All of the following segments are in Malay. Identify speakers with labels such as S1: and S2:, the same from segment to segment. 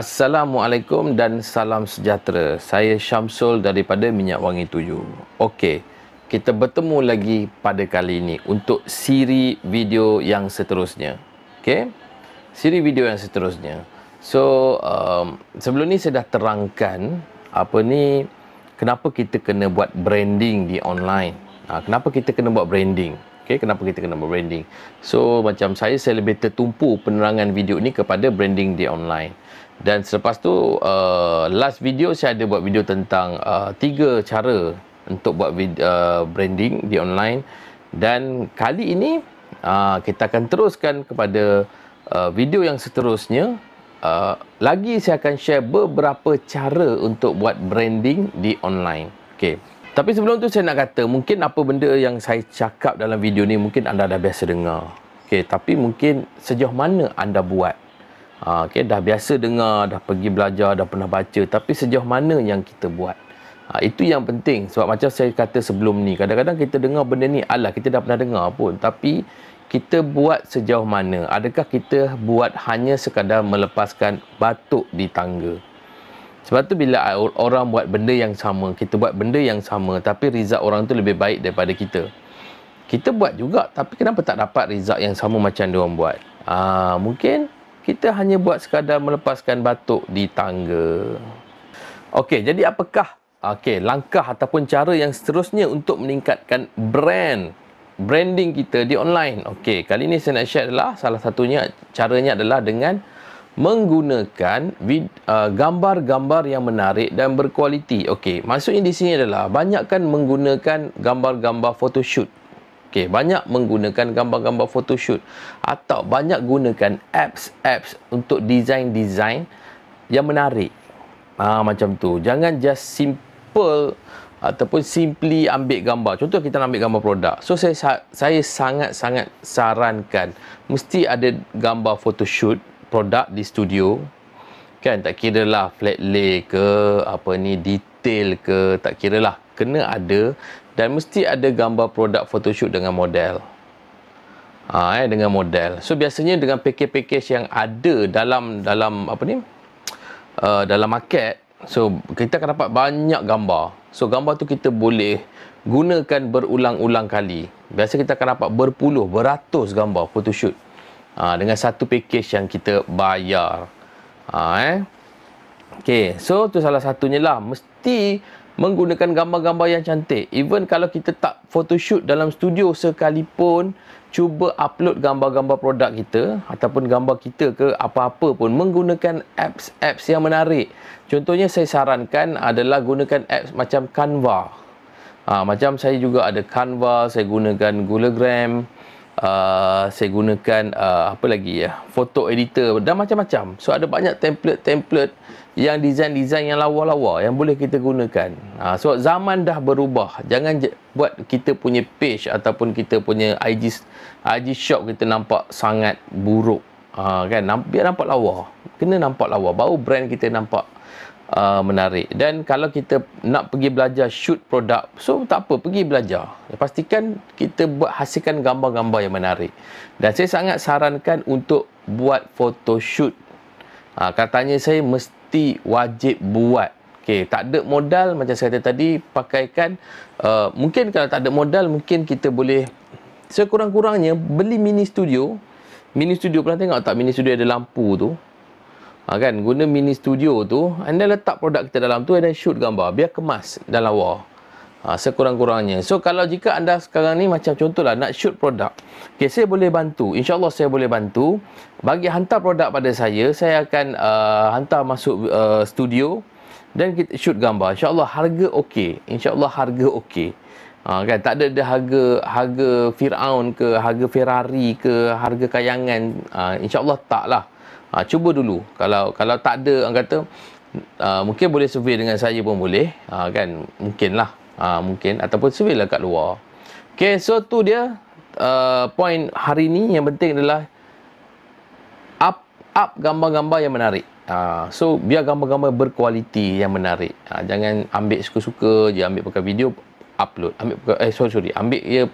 S1: Assalamualaikum dan salam sejahtera. Saya Syamsul daripada Minyak Wangi 7. Okey, kita bertemu lagi pada kali ini untuk siri video yang seterusnya. Okey. Siri video yang seterusnya. So, um, sebelum ni saya dah terangkan apa ni kenapa kita kena buat branding di online. Ha, kenapa kita kena buat branding? okay, kenapa kita kena branding so macam saya saya lebih tertumpu penerangan video ni kepada branding di online dan selepas tu uh, last video saya ada buat video tentang uh, tiga cara untuk buat uh, branding di online dan kali ini uh, kita akan teruskan kepada uh, video yang seterusnya uh, lagi saya akan share beberapa cara untuk buat branding di online Okay. Tapi sebelum tu saya nak kata mungkin apa benda yang saya cakap dalam video ni mungkin anda dah biasa dengar. Okay, tapi mungkin sejauh mana anda buat? Ha, okay, dah biasa dengar, dah pergi belajar, dah pernah baca tapi sejauh mana yang kita buat? Ha, itu yang penting sebab macam saya kata sebelum ni kadang-kadang kita dengar benda ni alah kita dah pernah dengar pun tapi kita buat sejauh mana? Adakah kita buat hanya sekadar melepaskan batuk di tangga? Sebab tu bila orang buat benda yang sama, kita buat benda yang sama tapi result orang tu lebih baik daripada kita. Kita buat juga tapi kenapa tak dapat result yang sama macam dia orang buat? Ah, mungkin kita hanya buat sekadar melepaskan batuk di tangga. Okey, jadi apakah okay langkah ataupun cara yang seterusnya untuk meningkatkan brand branding kita di online. Okey, kali ni saya nak share adalah salah satunya caranya adalah dengan menggunakan vid, uh, gambar-gambar yang menarik dan berkualiti. Okey, maksudnya di sini adalah banyakkan menggunakan gambar-gambar photoshoot. Okey, banyak menggunakan gambar-gambar photoshoot atau banyak gunakan apps-apps untuk design-design yang menarik. ha, macam tu. Jangan just simple ataupun simply ambil gambar. Contoh kita nak ambil gambar produk. So saya saya sangat-sangat sarankan mesti ada gambar photoshoot produk di studio kan tak kira lah flat lay ke apa ni detail ke tak kira lah kena ada dan mesti ada gambar produk photoshoot dengan model ha, eh, dengan model so biasanya dengan package-package yang ada dalam dalam apa ni uh, dalam market so kita akan dapat banyak gambar so gambar tu kita boleh gunakan berulang-ulang kali biasa kita akan dapat berpuluh beratus gambar photoshoot ha, dengan satu package yang kita bayar. Ha, eh. Okay, so tu salah satunya lah. Mesti menggunakan gambar-gambar yang cantik. Even kalau kita tak photoshoot dalam studio sekalipun, cuba upload gambar-gambar produk kita ataupun gambar kita ke apa-apa pun menggunakan apps-apps yang menarik. Contohnya saya sarankan adalah gunakan apps macam Canva. Ha, macam saya juga ada Canva, saya gunakan Google Ah, saya gunakan uh, apa lagi ya foto editor dan macam-macam so ada banyak template-template yang design-design yang lawa-lawa yang boleh kita gunakan uh, ah, so zaman dah berubah jangan buat kita punya page ataupun kita punya IG IG shop kita nampak sangat buruk uh, kan biar nampak lawa kena nampak lawa baru brand kita nampak uh, menarik. Dan kalau kita nak pergi belajar shoot produk, so tak apa, pergi belajar. Pastikan kita buat hasilkan gambar-gambar yang menarik. Dan saya sangat sarankan untuk buat photoshoot. Ha, ah, katanya saya mesti wajib buat. Okay, tak ada modal macam saya kata tadi, pakaikan. Uh, mungkin kalau tak ada modal, mungkin kita boleh sekurang-kurangnya beli mini studio. Mini studio pernah tengok tak? Mini studio ada lampu tu. Ha, kan guna mini studio tu anda letak produk kita dalam tu anda shoot gambar biar kemas dan lawa ha, sekurang-kurangnya so kalau jika anda sekarang ni macam contohlah nak shoot produk okay, saya boleh bantu insyaAllah saya boleh bantu bagi hantar produk pada saya saya akan uh, hantar masuk uh, studio dan kita shoot gambar insyaAllah harga ok insyaAllah harga ok ha, kan tak ada dia harga harga Fir'aun ke harga Ferrari ke harga kayangan ha, insyaAllah tak lah Ha, cuba dulu. Kalau kalau tak ada orang kata uh, mungkin boleh survey dengan saya pun boleh. Ha, kan mungkinlah. Ha, mungkin ataupun survey lah kat luar. Okay, so tu dia uh, point hari ni yang penting adalah up up gambar-gambar yang menarik. Ha, so biar gambar-gambar berkualiti yang menarik. Ha, jangan ambil suka-suka je ambil pakai video upload. Ambil pakai, eh sorry sorry, ambil ya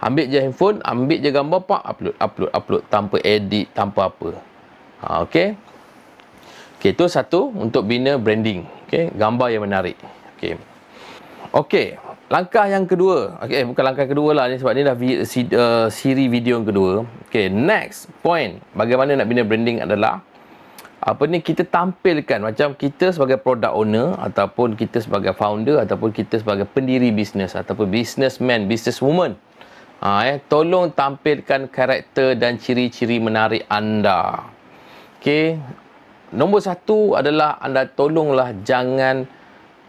S1: ambil je handphone, ambil je gambar pak upload upload upload tanpa edit, tanpa apa. Ha, ah, okay. Okay, itu satu untuk bina branding. Okay, gambar yang menarik. Okay. Okay, langkah yang kedua. Okay, bukan langkah kedua lah ni sebab ni dah vi, si, uh, siri video yang kedua. Okay, next point bagaimana nak bina branding adalah apa ni kita tampilkan macam kita sebagai product owner ataupun kita sebagai founder ataupun kita sebagai pendiri bisnes ataupun businessman, businesswoman. Ha, eh, tolong tampilkan karakter dan ciri-ciri menarik anda. Okey. Nombor satu adalah anda tolonglah jangan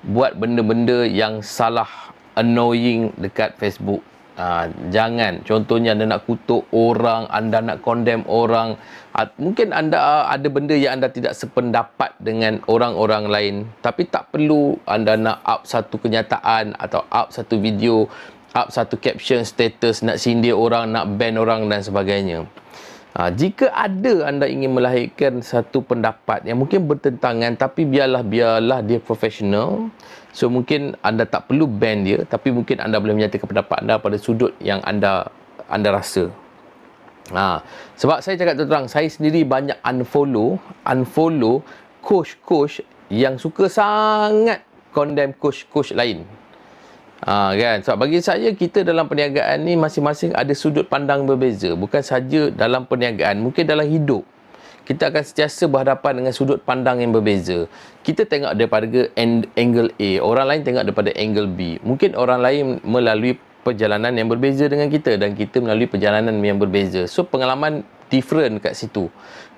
S1: buat benda-benda yang salah annoying dekat Facebook. Ha, jangan. Contohnya anda nak kutuk orang, anda nak condemn orang. Ha, mungkin anda ah, ada benda yang anda tidak sependapat dengan orang-orang lain. Tapi tak perlu anda nak up satu kenyataan atau up satu video, up satu caption, status, nak sindir orang, nak ban orang dan sebagainya. Ha, jika ada anda ingin melahirkan satu pendapat yang mungkin bertentangan tapi biarlah biarlah dia profesional. So mungkin anda tak perlu ban dia tapi mungkin anda boleh menyatakan pendapat anda pada sudut yang anda anda rasa. Ha, sebab saya cakap terang, saya sendiri banyak unfollow, unfollow coach-coach yang suka sangat condemn coach-coach lain. Ha, kan? Sebab bagi saya, kita dalam perniagaan ni masing-masing ada sudut pandang berbeza. Bukan saja dalam perniagaan, mungkin dalam hidup. Kita akan sentiasa berhadapan dengan sudut pandang yang berbeza. Kita tengok daripada angle A, orang lain tengok daripada angle B. Mungkin orang lain melalui perjalanan yang berbeza dengan kita dan kita melalui perjalanan yang berbeza. So, pengalaman different kat situ.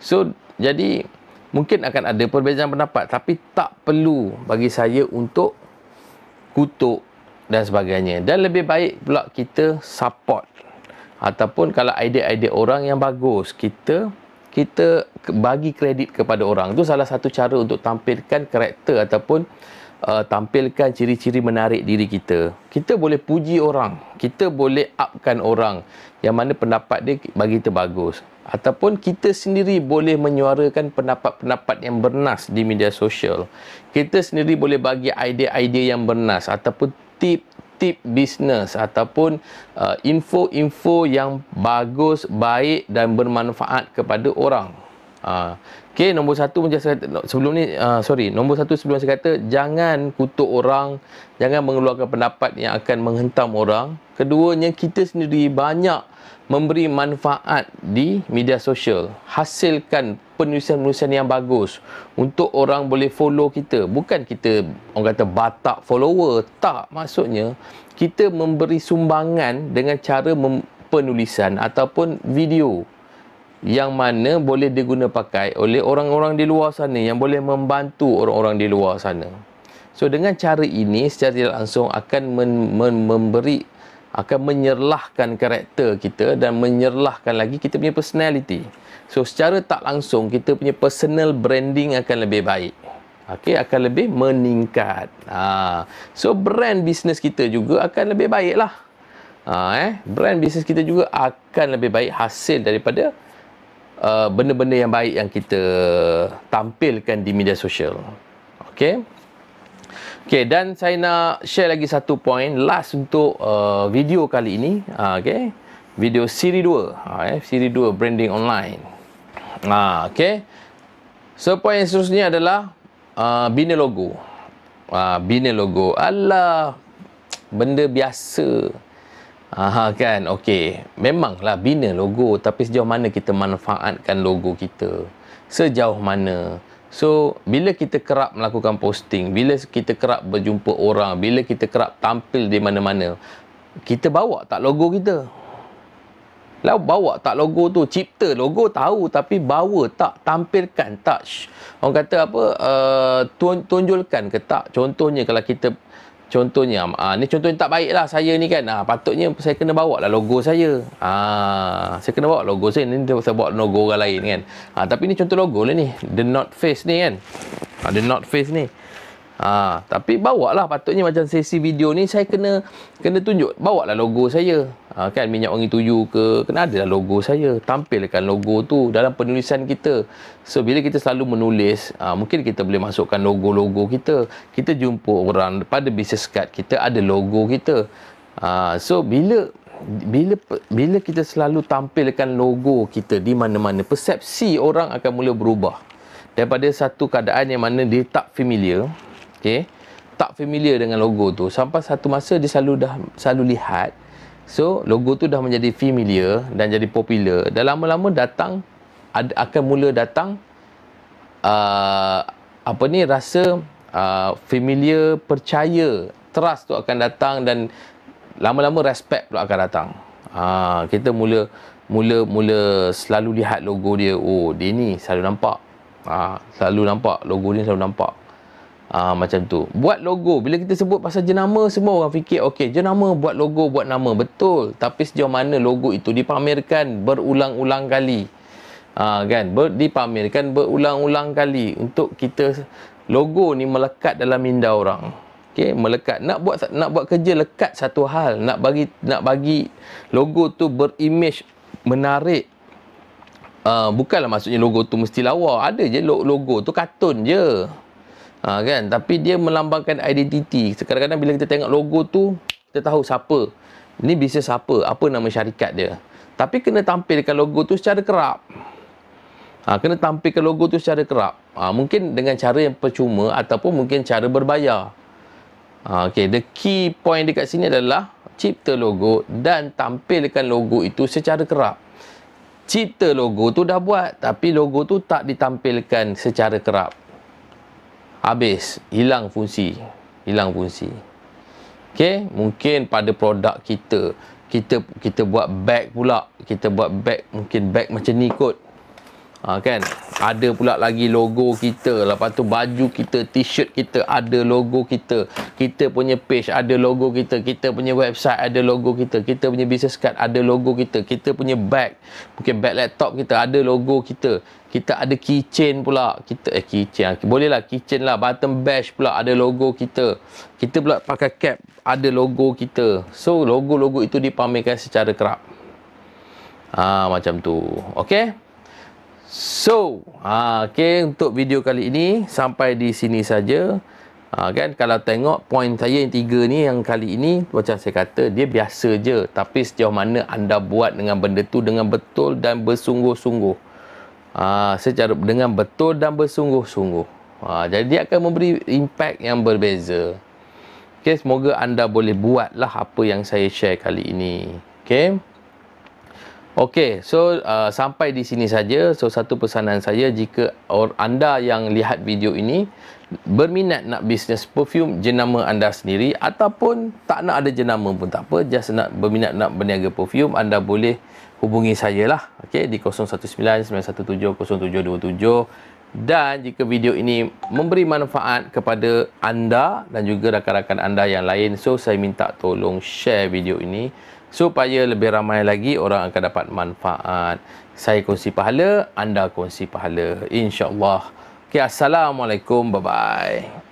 S1: So, jadi mungkin akan ada perbezaan pendapat tapi tak perlu bagi saya untuk kutuk dan sebagainya. Dan lebih baik pula kita support ataupun kalau idea-idea orang yang bagus, kita kita bagi kredit kepada orang. Itu salah satu cara untuk tampilkan karakter ataupun uh, tampilkan ciri-ciri menarik diri kita. Kita boleh puji orang, kita boleh upkan orang yang mana pendapat dia bagi kita bagus ataupun kita sendiri boleh menyuarakan pendapat-pendapat yang bernas di media sosial. Kita sendiri boleh bagi idea-idea yang bernas ataupun tip-tip bisnes ataupun uh, info-info yang bagus, baik dan bermanfaat kepada orang. Uh, okay, nombor satu macam saya kata, sebelum ni, uh, sorry, nombor satu sebelum saya kata, jangan kutuk orang, jangan mengeluarkan pendapat yang akan menghentam orang. Keduanya, kita sendiri banyak memberi manfaat di media sosial. Hasilkan penulisan-penulisan yang bagus untuk orang boleh follow kita. Bukan kita orang kata batak follower, tak maksudnya kita memberi sumbangan dengan cara penulisan ataupun video yang mana boleh diguna pakai oleh orang-orang di luar sana yang boleh membantu orang-orang di luar sana. So dengan cara ini secara tidak langsung akan men- men- memberi akan menyerlahkan karakter kita dan menyerlahkan lagi kita punya personality. So secara tak langsung kita punya personal branding akan lebih baik. Okey, akan lebih meningkat. Ha. So brand bisnes kita juga akan lebih baiklah. Ha eh, brand bisnes kita juga akan lebih baik hasil daripada uh, benda-benda yang baik yang kita tampilkan di media sosial. Okey. Okey, dan saya nak share lagi satu point last untuk uh, video kali ini. Ha okey. Video siri 2. Ha eh, siri 2 branding online. Ha, ah, okay. So, poin yang seterusnya adalah uh, bina logo. Ha, bina logo. Alah, benda biasa. Ha, kan? Okay. Memanglah bina logo. Tapi sejauh mana kita manfaatkan logo kita? Sejauh mana? So, bila kita kerap melakukan posting, bila kita kerap berjumpa orang, bila kita kerap tampil di mana-mana, kita bawa tak logo kita? Lalu bawa tak logo tu Cipta logo tahu Tapi bawa tak Tampilkan Touch Orang kata apa uh, Tunjulkan ke tak Contohnya kalau kita Contohnya uh, Ni contohnya tak baik lah Saya ni kan uh, Patutnya saya kena bawa lah logo saya uh, Saya kena bawa logo saya Ni saya bawa logo orang lain kan uh, Tapi ni contoh logo lah ni The not face ni kan uh, The not face ni Ha, tapi bawa lah patutnya macam sesi video ni saya kena kena tunjuk. Bawa lah logo saya. Ha, kan minyak wangi tuyu ke. Kena ada lah logo saya. Tampilkan logo tu dalam penulisan kita. So bila kita selalu menulis, ha, mungkin kita boleh masukkan logo-logo kita. Kita jumpa orang pada bisnes card kita ada logo kita. Ha, so bila bila bila kita selalu tampilkan logo kita di mana-mana, persepsi orang akan mula berubah daripada satu keadaan yang mana dia tak familiar okay, tak familiar dengan logo tu. Sampai satu masa dia selalu dah selalu lihat. So, logo tu dah menjadi familiar dan jadi popular. Dah lama-lama datang, ad, akan mula datang uh, apa ni, rasa uh, familiar, percaya, trust tu akan datang dan lama-lama respect pula akan datang. Ha, kita mula mula mula selalu lihat logo dia. Oh, dia ni selalu nampak. Ha, selalu nampak logo ni selalu nampak. Uh, macam tu. Buat logo. Bila kita sebut pasal jenama, semua orang fikir, okey, jenama, buat logo, buat nama. Betul. Tapi sejauh mana logo itu dipamerkan berulang-ulang kali. Uh, kan? Ber- dipamerkan berulang-ulang kali untuk kita logo ni melekat dalam minda orang. Okey, melekat. Nak buat nak buat kerja lekat satu hal. Nak bagi nak bagi logo tu berimej menarik Uh, bukanlah maksudnya logo tu mesti lawa. Ada je logo tu kartun je. Ha, kan? Tapi dia melambangkan identiti. Kadang-kadang bila kita tengok logo tu, kita tahu siapa. Ini bisnes apa? Apa nama syarikat dia? Tapi kena tampilkan logo tu secara kerap. Ha, kena tampilkan logo tu secara kerap. Ha, mungkin dengan cara yang percuma ataupun mungkin cara berbayar. Ha, okay. The key point dekat sini adalah cipta logo dan tampilkan logo itu secara kerap. Cipta logo tu dah buat tapi logo tu tak ditampilkan secara kerap habis hilang fungsi hilang fungsi Okay, mungkin pada produk kita kita kita buat bag pula kita buat bag mungkin bag macam ni kot ha, kan ada pula lagi logo kita lepas tu baju kita t-shirt kita ada logo kita kita punya page ada logo kita kita punya website ada logo kita kita punya business card ada logo kita kita punya bag mungkin bag laptop kita ada logo kita kita ada keychain pula kita eh keychain ah, boleh lah keychain lah button bash pula ada logo kita kita pula pakai cap ada logo kita so logo-logo itu dipamerkan secara kerap ha, macam tu okey so ah ha, okey untuk video kali ini sampai di sini saja Ha, kan kalau tengok point saya yang tiga ni yang kali ini macam saya kata dia biasa je tapi sejauh mana anda buat dengan benda tu dengan betul dan bersungguh-sungguh ha, secara dengan betul dan bersungguh-sungguh. Ha, jadi dia akan memberi impact yang berbeza. Okay, semoga anda boleh buatlah apa yang saya share kali ini. Okay. Okay, so uh, sampai di sini saja. So satu pesanan saya jika anda yang lihat video ini berminat nak bisnes perfume jenama anda sendiri ataupun tak nak ada jenama pun tak apa, just nak berminat nak berniaga perfume, anda boleh uh, hubungi saya lah okay, di 019-917-0727 dan jika video ini memberi manfaat kepada anda dan juga rakan-rakan anda yang lain so saya minta tolong share video ini supaya lebih ramai lagi orang akan dapat manfaat saya kongsi pahala, anda kongsi pahala insyaAllah okay, Assalamualaikum, bye-bye